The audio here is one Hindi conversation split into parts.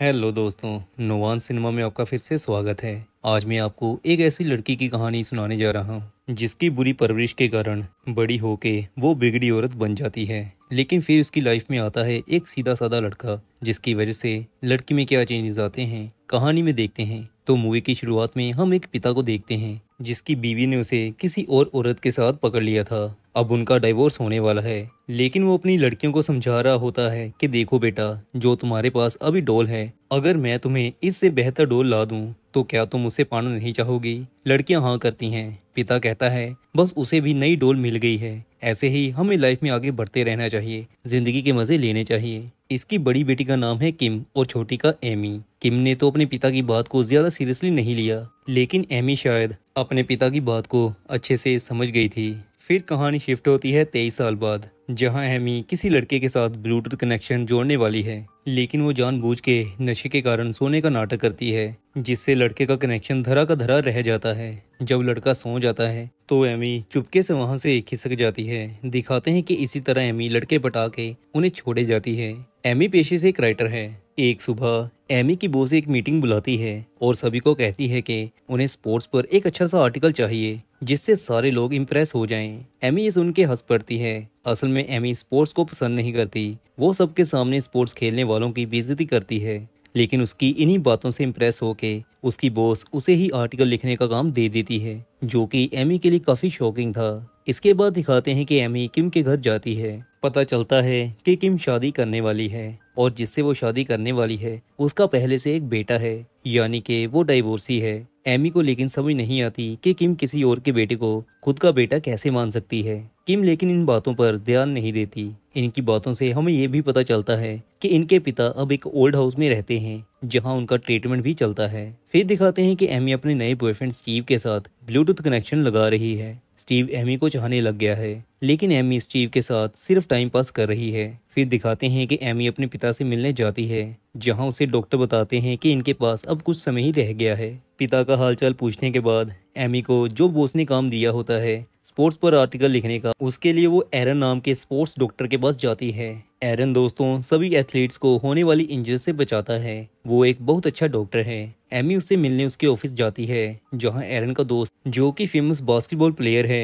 हेलो दोस्तों नोवान सिनेमा में आपका फिर से स्वागत है आज मैं आपको एक ऐसी लड़की की कहानी सुनाने जा रहा हूँ जिसकी बुरी परवरिश के कारण बड़ी होके वो बिगड़ी औरत बन जाती है लेकिन फिर उसकी लाइफ में आता है एक सीधा साधा लड़का जिसकी वजह से लड़की में क्या चेंजेस आते हैं कहानी में देखते हैं तो मूवी की शुरुआत में हम एक पिता को देखते हैं जिसकी बीवी ने उसे किसी और औरत के साथ पकड़ लिया था अब उनका डाइवोर्स होने वाला है लेकिन वो अपनी लड़कियों को समझा रहा होता है कि देखो बेटा जो तुम्हारे पास अभी डोल है अगर मैं तुम्हें इससे बेहतर डोल ला दूं तो क्या तुम उसे पाना नहीं चाहोगी लड़कियां हाँ करती हैं पिता कहता है बस उसे भी नई डोल मिल गई है ऐसे ही हमें लाइफ में आगे बढ़ते रहना चाहिए जिंदगी के मजे लेने चाहिए इसकी बड़ी बेटी का नाम है किम और छोटी का एमी किम ने तो अपने पिता की बात को ज्यादा सीरियसली नहीं लिया लेकिन एमी शायद अपने पिता की बात को अच्छे से समझ गई थी फिर कहानी शिफ्ट होती है तेईस साल बाद जहां एमी किसी लड़के के साथ ब्लूटूथ कनेक्शन जोड़ने वाली है लेकिन वो जानबूझ के नशे के कारण सोने का नाटक करती है जिससे लड़के का कनेक्शन धरा का धरा रह जाता है जब लड़का सो जाता है तो एमी चुपके से वहां से खिसक जाती है दिखाते हैं कि इसी तरह एमी लड़के पटा के उन्हें छोड़े जाती है एमी पेशे से एक राइटर है एक सुबह एमी की बोस एक मीटिंग बुलाती है और सभी को कहती है कि उन्हें स्पोर्ट्स पर एक अच्छा सा आर्टिकल चाहिए जिससे सारे लोग इम्प्रेस हो जाएं। एमी इस उनके हंस पड़ती है असल में एमी स्पोर्ट्स को पसंद नहीं करती वो सबके सामने स्पोर्ट्स खेलने वालों की बेजती करती है लेकिन उसकी इन्हीं बातों से इम्प्रेस होके उसकी बॉस उसे ही आर्टिकल लिखने का काम दे देती है जो कि एमी के लिए काफी शॉकिंग था इसके बाद दिखाते हैं कि एमी किम के घर जाती है पता चलता है कि किम शादी करने वाली है और जिससे वो शादी करने वाली है उसका पहले से एक बेटा है यानी कि वो डाइवोर्सी है एमी को लेकिन समझ नहीं आती कि किम किसी और के बेटे को खुद का बेटा कैसे मान सकती है किम लेकिन इन बातों पर ध्यान नहीं देती इनकी बातों से हमें ये भी पता चलता है कि इनके पिता अब एक ओल्ड हाउस में रहते हैं जहां उनका ट्रीटमेंट भी चलता है फिर दिखाते हैं कि एमी अपने नए बॉयफ्रेंड स्टीव के साथ ब्लूटूथ कनेक्शन लगा रही है स्टीव एमी को चाहने लग गया है लेकिन एमी स्टीव के साथ सिर्फ टाइम पास कर रही है फिर दिखाते हैं कि एमी अपने पिता से मिलने जाती है जहां उसे डॉक्टर बताते हैं कि इनके पास अब कुछ समय ही रह गया है पिता का हालचाल पूछने के बाद एमी को जो बोस ने काम दिया होता है स्पोर्ट्स पर आर्टिकल लिखने का उसके लिए वो एरन नाम के स्पोर्ट्स डॉक्टर के पास जाती है एरन दोस्तों सभी एथलीट्स को होने वाली इंजरी से बचाता है वो एक बहुत अच्छा डॉक्टर है एमी उससे मिलने उसके ऑफिस जाती है जहां एरन का दोस्त जो कि फेमस बास्केटबॉल प्लेयर है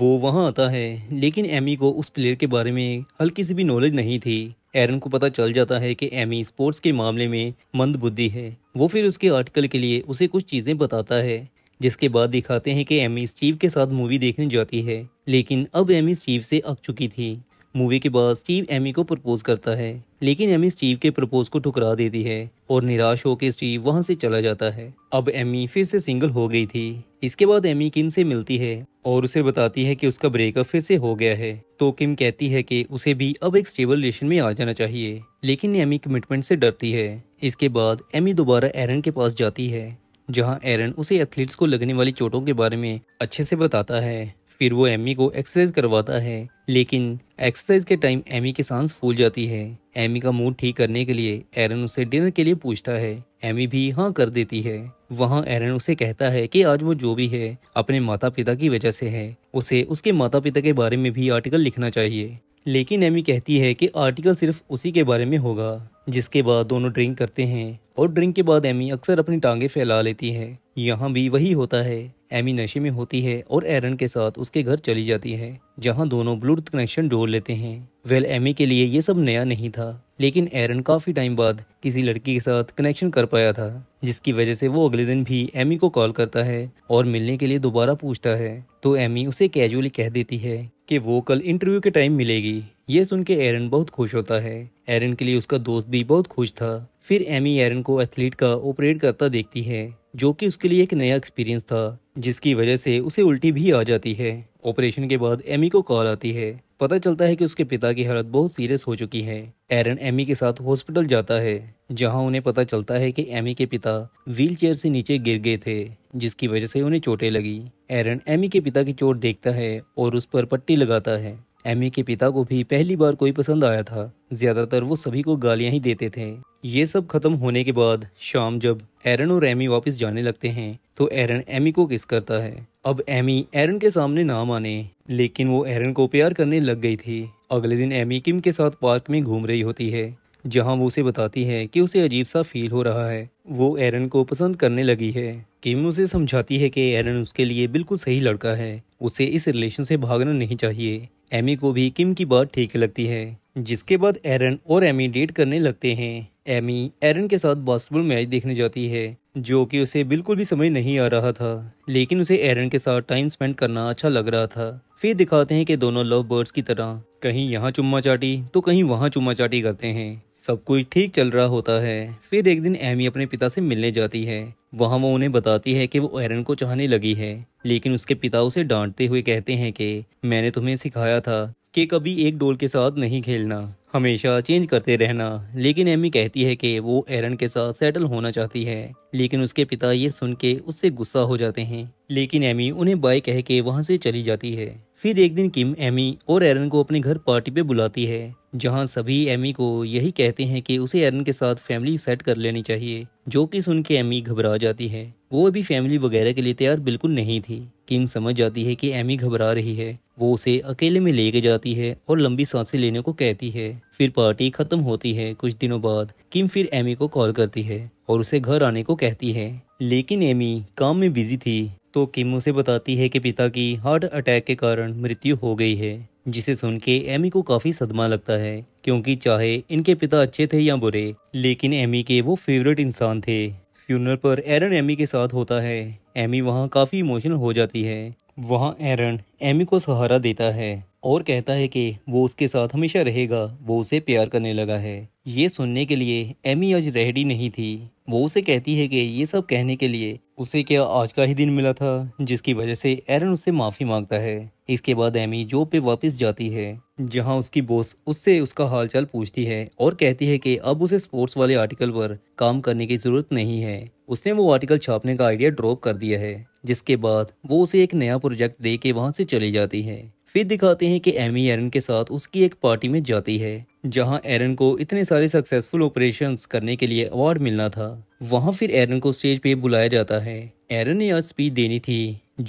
वो वहां आता है लेकिन एमी को उस प्लेयर के बारे में हल्की सी भी नॉलेज नहीं थी एरन को पता चल जाता है कि एमी स्पोर्ट्स के मामले में मंद बुद्धि है वो फिर उसके आर्टिकल के लिए उसे कुछ चीज़ें बताता है जिसके बाद दिखाते हैं कि एमी स्टीव के साथ मूवी देखने जाती है लेकिन अब एमी स्टीव से अक चुकी थी मूवी के बाद स्टीव एमी को प्रपोज करता है लेकिन एमी स्टीव के प्रपोज को ठुकरा देती है और निराश होकर स्टीव वहां से चला जाता है अब एमी फिर से सिंगल हो गई थी इसके बाद एमी किम से मिलती है और उसे बताती है कि उसका ब्रेकअप फिर से हो गया है तो किम कहती है कि उसे भी अब एक स्टेबल रिलेशन में आ जाना चाहिए लेकिन एमी कमिटमेंट से डरती है इसके बाद एमी दोबारा एरन के पास जाती है जहाँ एरन उसे एथलीट्स को लगने वाली चोटों के बारे में अच्छे से बताता है फिर वो एमी को एक्सरसाइज करवाता है लेकिन एक्सरसाइज के टाइम एमी की सांस फूल जाती है एमी का मूड ठीक करने के लिए एरन उसे डिनर के लिए पूछता है एमी भी हाँ कर देती है वहाँ एरन उसे कहता है कि आज वो जो भी है अपने माता पिता की वजह से है उसे उसके माता पिता के बारे में भी आर्टिकल लिखना चाहिए लेकिन एमी कहती है कि आर्टिकल सिर्फ उसी के बारे में होगा जिसके बाद दोनों ड्रिंक करते हैं और ड्रिंक के बाद एमी अक्सर अपनी टांगे फैला लेती है यहाँ भी वही होता है एमी नशे में होती है और एरन के साथ उसके घर चली जाती है जहां दोनों ब्लूटूथ कनेक्शन डोल लेते हैं वेल एमी के लिए ये सब नया नहीं था लेकिन एरन काफी टाइम बाद किसी लड़की के साथ कनेक्शन कर पाया था जिसकी वजह से वो अगले दिन भी एमी को कॉल करता है और मिलने के लिए दोबारा पूछता है तो एमी उसे कैजुअली कह देती है कि वो कल इंटरव्यू के टाइम मिलेगी ये सुन के एरन बहुत खुश होता है एरन के लिए उसका दोस्त भी बहुत खुश था फिर एमी एरन को एथलीट का ऑपरेट करता देखती है जो कि उसके लिए एक नया एक्सपीरियंस था जिसकी वजह से उसे उल्टी भी आ जाती है ऑपरेशन के बाद एमी को कॉल आती है पता चलता है कि उसके पिता की हालत बहुत सीरियस हो चुकी है एरन एमी के साथ हॉस्पिटल जाता है जहां उन्हें पता चलता है कि एमी के पिता व्हीलचेयर से नीचे गिर गए थे जिसकी वजह से उन्हें चोटें लगी एरन एमी के पिता की चोट देखता है और उस पर पट्टी लगाता है एमी के पिता को भी पहली बार कोई पसंद आया था ज्यादातर वो सभी को गालियां ही देते थे ये सब खत्म होने के बाद शाम जब एरन और एमी वापस जाने लगते हैं तो एरन एमी को किस करता है अब एमी एरन के सामने ना माने लेकिन वो एरन को प्यार करने लग गई थी अगले दिन एमी किम के साथ पार्क में घूम रही होती है जहां वो उसे बताती है कि उसे अजीब सा फील हो रहा है वो एरन को पसंद करने लगी है किम उसे समझाती है कि एरन उसके लिए बिल्कुल सही लड़का है उसे इस रिलेशन से भागना नहीं चाहिए एमी को भी किम की बात ठीक लगती है जिसके बाद एरन और एमी डेट करने लगते हैं एमी एरन के साथ बास्केटबॉल मैच देखने जाती है जो कि उसे बिल्कुल भी समझ नहीं आ रहा था लेकिन उसे एरन के साथ टाइम स्पेंड करना अच्छा लग रहा था फिर दिखाते हैं कि दोनों लव बर्ड्स की तरह कहीं यहाँ चुम्मा चाटी तो कहीं वहाँ चुम्मा चाटी करते हैं सब कुछ ठीक चल रहा होता है फिर एक दिन एमी अपने पिता से मिलने जाती है वहाँ वो उन्हें बताती है कि वो एरन को चाहने लगी है लेकिन उसके पिता उसे डांटते हुए कहते हैं कि मैंने तुम्हें सिखाया था कि कभी एक डोल के साथ नहीं खेलना हमेशा चेंज करते रहना लेकिन एमी कहती है कि वो एरन के साथ सेटल होना चाहती है लेकिन उसके पिता ये सुन के उससे गुस्सा हो जाते हैं लेकिन एमी उन्हें बाय कह के वहाँ से चली जाती है फिर एक दिन किम एमी और एरन को अपने घर पार्टी पे बुलाती है जहाँ सभी एमी को यही कहते हैं कि उसे एरन के साथ फैमिली सेट कर लेनी चाहिए जो कि सुन के एमी घबरा जाती है वो अभी फैमिली वगैरह के लिए तैयार बिल्कुल नहीं थी किम समझ जाती है कि एमी घबरा रही है वो उसे अकेले में लेके जाती है और लंबी सांसें लेने को कहती है फिर पार्टी खत्म होती है कुछ दिनों बाद किम फिर एमी को कॉल करती है और उसे घर आने को कहती है लेकिन एमी काम में बिजी थी तो किम उसे बताती है कि पिता की हार्ट अटैक के कारण मृत्यु हो गई है जिसे सुन के एमी को काफी सदमा लगता है क्योंकि चाहे इनके पिता अच्छे थे या बुरे लेकिन एमी के वो फेवरेट इंसान थे फ्यूनर पर एरन एमी के साथ होता है एमी वहाँ काफ़ी इमोशनल हो जाती है वहाँ एरन एमी को सहारा देता है और कहता है कि वो उसके साथ हमेशा रहेगा वो उसे प्यार करने लगा है ये सुनने के लिए एमी आज रेडी नहीं थी वो उसे कहती है कि ये सब कहने के लिए उसे क्या आज का ही दिन मिला था जिसकी वजह से एरन उससे माफी मांगता है इसके बाद एमी जॉब पे वापस जाती है जहां उसकी बॉस उससे उसका हालचाल पूछती है और कहती है कि अब उसे स्पोर्ट्स वाले आर्टिकल पर काम करने की जरूरत नहीं है उसने वो आर्टिकल छापने का आइडिया ड्रॉप कर दिया है जिसके बाद वो उसे एक नया प्रोजेक्ट दे के वहाँ से चली जाती है फिर दिखाते हैं कि एमी एरन के साथ उसकी एक पार्टी में जाती है जहां एरन को इतने सारे सक्सेसफुल ऑपरेशंस करने के लिए अवार्ड मिलना था वहां फिर एरन को स्टेज पे बुलाया जाता है एरन ने आज स्पीच देनी थी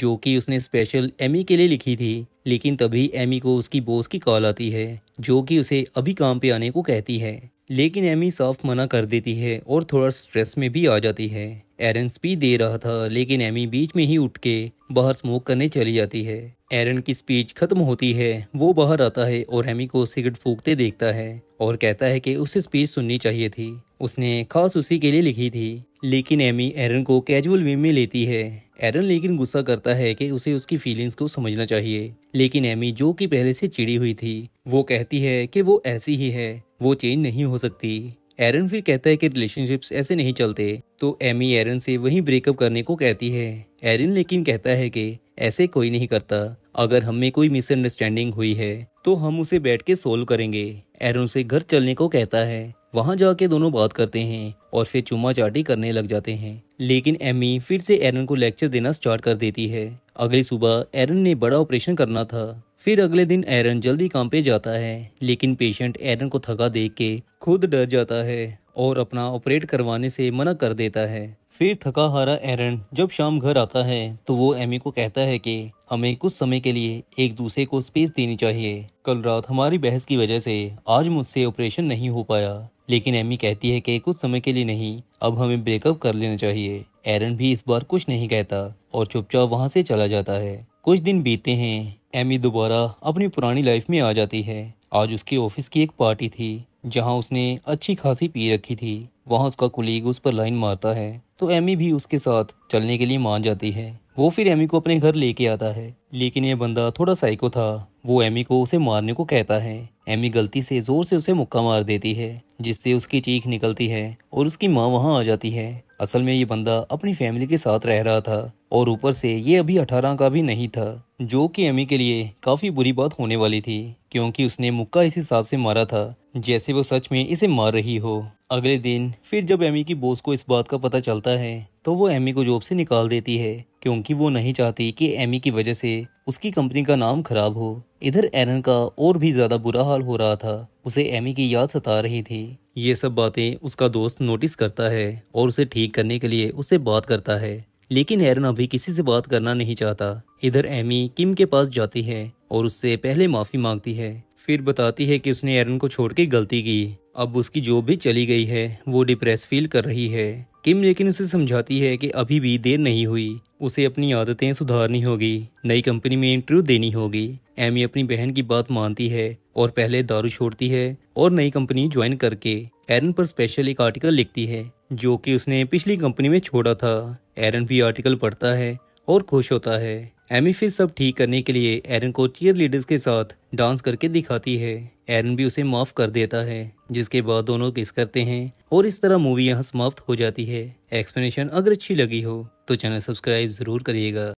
जो कि उसने स्पेशल एमी के लिए लिखी थी लेकिन तभी एमी को उसकी बॉस की कॉल आती है जो कि उसे अभी काम पे आने को कहती है लेकिन एमी साफ मना कर देती है और थोड़ा स्ट्रेस में भी आ जाती है एरन स्पीच दे रहा था लेकिन एमी बीच में ही उठ के बाहर स्मोक करने चली जाती है एरन की स्पीच खत्म होती है वो बाहर आता है और एमी को सिगरेट फूकते देखता है और कहता है कि उसे स्पीच सुननी चाहिए थी उसने खास उसी के लिए लिखी थी लेकिन एमी एरन को कैजुअल वे में लेती है एरन लेकिन गुस्सा करता है कि उसे उसकी फीलिंग्स को समझना चाहिए लेकिन एमी जो कि पहले से चिड़ी हुई थी वो कहती है कि वो ऐसी ही है वो चेंज नहीं हो सकती एरन फिर कहता है कि रिलेशनशिप्स ऐसे नहीं चलते तो एमी एरन से वही ब्रेकअप करने को कहती है एरन लेकिन कहता है कि ऐसे कोई नहीं करता अगर हम में कोई मिसअंडरस्टैंडिंग हुई है तो हम उसे बैठ के सोल्व करेंगे एरन उसे घर चलने को कहता है वहाँ जाके दोनों बात करते हैं और फिर चुमा चाटी करने लग जाते हैं लेकिन एमी फिर से एरन को लेक्चर देना स्टार्ट कर देती है अगली सुबह एरन ने बड़ा ऑपरेशन करना था फिर अगले दिन एरन जल्दी काम पे जाता है लेकिन पेशेंट एरन को थका देख के खुद डर जाता है और अपना ऑपरेट करवाने से मना कर देता है फिर थका हारा एरन जब शाम घर आता है तो वो एमी को कहता है कि हमें कुछ समय के लिए एक दूसरे को स्पेस देनी चाहिए कल रात हमारी बहस की वजह से आज मुझसे ऑपरेशन नहीं हो पाया लेकिन एमी कहती है कि कुछ समय के लिए नहीं अब हमें ब्रेकअप कर लेना चाहिए एरन भी इस बार कुछ नहीं कहता और चुपचाप वहाँ से चला जाता है कुछ दिन बीते हैं एमी दोबारा अपनी पुरानी लाइफ में आ जाती है आज उसके ऑफिस की एक पार्टी थी जहां उसने अच्छी खासी पी रखी थी वहां उसका कुलीग उस पर लाइन मारता है तो एमी भी उसके साथ चलने के लिए मान जाती है वो फिर एमी को अपने घर लेके आता है लेकिन ये बंदा थोड़ा साइको था वो एमी को उसे मारने को कहता है एमी गलती से जोर से उसे मुक्का मार देती है जिससे उसकी चीख निकलती है और उसकी माँ वहाँ आ जाती है असल में ये बंदा अपनी फैमिली के साथ रह रहा था और ऊपर से ये अभी अठारह का भी नहीं था जो कि एमी के लिए काफी बुरी बात होने वाली थी क्योंकि उसने मुक्का इस हिसाब से मारा था जैसे वो सच में इसे मार रही हो अगले दिन फिर जब एमी की बोस को इस बात का पता चलता है तो वो एमी को जॉब से निकाल देती है क्योंकि वो नहीं चाहती कि एमी की वजह से उसकी कंपनी का नाम खराब हो इधर एरन का और भी ज्यादा बुरा हाल हो रहा था उसे एमी की याद सता रही थी ये सब बातें उसका दोस्त नोटिस करता है और उसे ठीक करने के लिए उससे बात करता है लेकिन एरन अभी किसी से बात करना नहीं चाहता इधर एमी किम के पास जाती है और उससे पहले माफ़ी मांगती है फिर बताती है कि उसने एरन को छोड़ के गलती की अब उसकी जॉब भी चली गई है वो डिप्रेस फील कर रही है किम लेकिन उसे समझाती है कि अभी भी देर नहीं हुई उसे अपनी आदतें सुधारनी होगी नई कंपनी में इंटरव्यू देनी होगी एमी अपनी बहन की बात मानती है और पहले दारू छोड़ती है और नई कंपनी ज्वाइन करके एरन पर स्पेशल एक आर्टिकल लिखती है जो कि उसने पिछली कंपनी में छोड़ा था एरन भी आर्टिकल पढ़ता है और खुश होता है एमी फिर सब ठीक करने के लिए एरन को चीयर लीडर्स के साथ डांस करके दिखाती है एरन भी उसे माफ कर देता है जिसके बाद दोनों किस करते हैं और इस तरह मूवी यहाँ समाप्त हो जाती है एक्सप्लेनेशन अगर अच्छी लगी हो तो चैनल सब्सक्राइब जरूर करिएगा